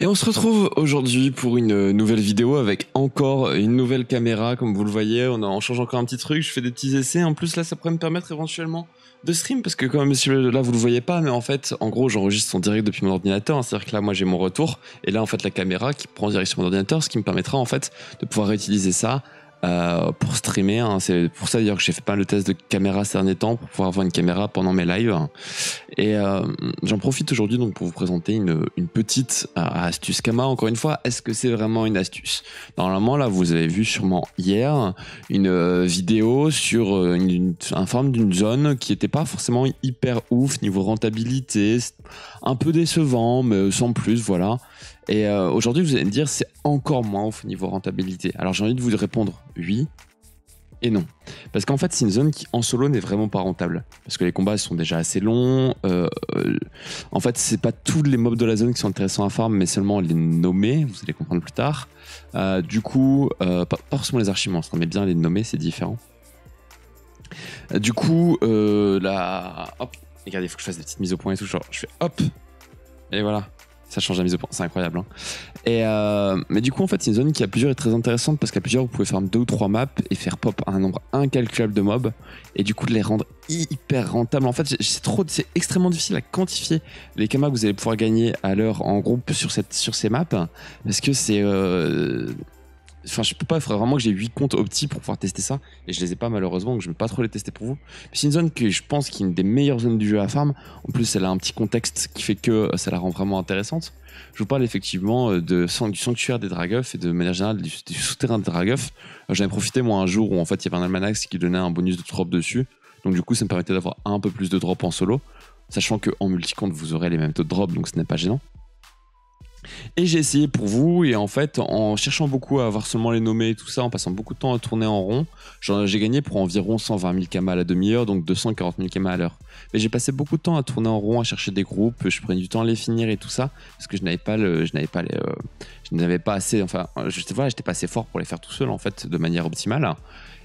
Et on se retrouve aujourd'hui pour une nouvelle vidéo avec encore une nouvelle caméra, comme vous le voyez, on, en change encore un petit truc, je fais des petits essais, en plus là ça pourrait me permettre éventuellement de stream, parce que quand même là vous le voyez pas, mais en fait en gros j'enregistre en direct depuis mon ordinateur, c'est-à-dire que là moi j'ai mon retour, et là en fait la caméra qui prend direction mon ordinateur, ce qui me permettra en fait de pouvoir réutiliser ça euh, pour streamer. Hein, c'est pour ça d'ailleurs que j'ai fait pas le test de caméra ces derniers temps pour pouvoir avoir une caméra pendant mes lives. Et euh, j'en profite aujourd'hui donc pour vous présenter une, petite euh, astuce Kama. Encore une fois, est-ce que c'est vraiment une astuce Normalement, là, vous avez vu sûrement hier une vidéo sur une, forme d'une zone qui n'était pas forcément hyper ouf niveau rentabilité, un peu décevant, mais sans plus, voilà. Et euh, aujourd'hui, vous allez me dire, c'est encore moins au niveau rentabilité. Alors j'ai envie de vous répondre oui et non. Parce qu'en fait, c'est une zone qui en solo n'est vraiment pas rentable. Parce que les combats sont déjà assez longs. Euh, euh, en fait, c'est pas tous les mobs de la zone qui sont intéressants à farm, mais seulement les nommer. Vous allez comprendre plus tard. du coup, pas, pas, forcément les archimonstres, mais bien les nommer, c'est différent. Du coup, là, Hop, regardez, il faut que je fasse des petites mises au point et tout. Genre, je fais hop, et voilà. Ça change la mise au point, c'est incroyable. Hein. Et euh, mais du coup, en fait, c'est une zone qui a plusieurs est très intéressante parce qu'à plusieurs, vous pouvez faire deux ou trois maps et faire pop un nombre incalculable de mobs et du coup de les rendre hyper rentables. En fait, c'est trop, c'est extrêmement difficile à quantifier les camas que vous allez pouvoir gagner à l'heure en groupe sur cette sur ces maps parce que c'est euh, Enfin, je peux pas, il faudrait vraiment que j'ai 8 comptes Opti pour pouvoir tester ça. Et je les ai pas malheureusement, donc je vais pas trop les tester pour vous. c'est une zone que je pense qui est une des meilleures zones du jeu à farm. En plus, elle a un petit contexte qui fait que euh, ça la rend vraiment intéressante. Je vous parle effectivement euh, du sanctuaire des Dragoffs et de manière générale du, souterrain des Dragoffs. Euh, j'en ai profité moi un jour où en fait il y avait un almanax qui donnait un bonus de drop dessus. Donc du coup, ça me permettait d'avoir un peu plus de drop en solo. Sachant que en multicompte, vous aurez les mêmes taux de drop, donc ce n'est pas gênant. Et j'ai essayé pour vous, et en fait, en cherchant beaucoup à avoir seulement les nommés et tout ça, en passant beaucoup de temps à tourner en rond, j'ai gagné pour environ 120 000 km à la demi-heure, donc 240 000 km à l'heure. Mais j'ai passé beaucoup de temps à tourner en rond, à chercher des groupes, je prenais du temps à les finir et tout ça, parce que je n'avais pas je n'avais pas euh, je n'avais pas assez, enfin, je, voilà, j'étais pas assez fort pour les faire tout seul, en fait, de manière optimale.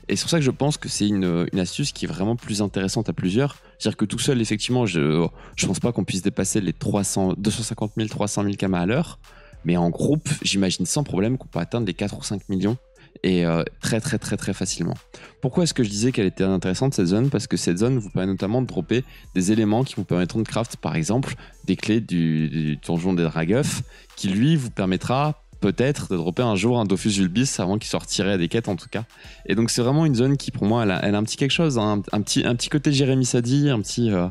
Et c'est pour ça que je pense que c'est une, astuce qui est vraiment plus intéressante à plusieurs. C'est-à-dire que tout seul, effectivement, je ne pense pas qu'on puisse dépasser les 300, 250 000, 300 000 km à l'heure. Mais en groupe, j'imagine sans problème qu'on peut atteindre les 4 ou 5 millions et euh, très très très très facilement. Pourquoi est-ce que je disais qu'elle était intéressante cette zone Parce que cette zone vous permet notamment de dropper des éléments qui vous permettront de craft par exemple des clés du, donjon des dragueufs qui lui vous permettra peut-être de dropper un jour un Dofus Ulbis avant qu'il sortirait à des quêtes en tout cas. Et donc c'est vraiment une zone qui pour moi elle a, un petit quelque chose, hein. un, petit, un petit côté Jérémy Sadi, un petit... Euh,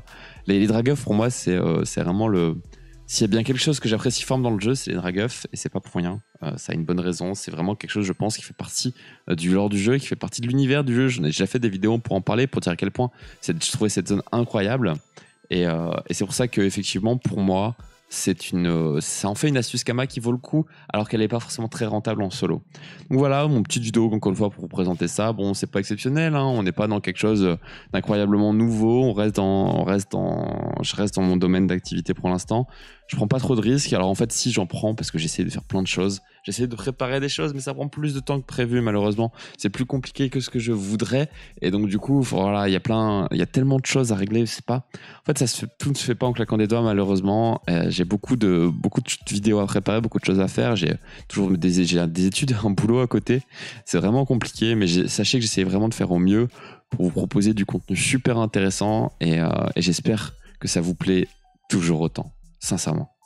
les, les pour moi c'est euh, vraiment le... S'il y a bien quelque chose que j'apprécie forme dans le jeu, c'est les draguffs, et c'est pas pour rien. Euh, ça a une bonne raison, c'est vraiment quelque chose, je pense, qui fait partie euh, du lore du jeu, qui fait partie de l'univers du jeu. J'en ai déjà fait des vidéos pour en parler, pour dire à quel point j'ai trouvé cette zone incroyable. Euh, et, c'est pour ça que, effectivement, pour moi, c'est une, ça en fait une astuce Kama qui vaut le coup, alors qu'elle n'est pas forcément très rentable en solo. Donc voilà, mon petit vidéo, encore une fois, pour vous présenter ça. Bon, c'est pas exceptionnel, hein. on n'est pas dans quelque chose d'incroyablement nouveau, on reste on reste je reste dans mon domaine d'activité pour l'instant. Je prends pas trop de risques. Alors en fait, si j'en prends, parce que j'essaie de faire plein de choses, j'essaie de préparer des choses, mais ça prend plus de temps que prévu malheureusement. C'est plus compliqué que ce que je voudrais, et donc du coup, voilà, il y a plein, il y a tellement de choses à régler. C'est pas, en fait, ça tout ne se fait pas en claquant des doigts malheureusement. Euh, j'ai beaucoup de beaucoup de vidéos à préparer, beaucoup de choses à faire. J'ai toujours des, des études, un boulot à côté. C'est vraiment compliqué, mais sachez que j'essaie vraiment de faire au mieux pour vous proposer du contenu super intéressant et euh, j'espère que ça vous plaît toujours autant sincèrement.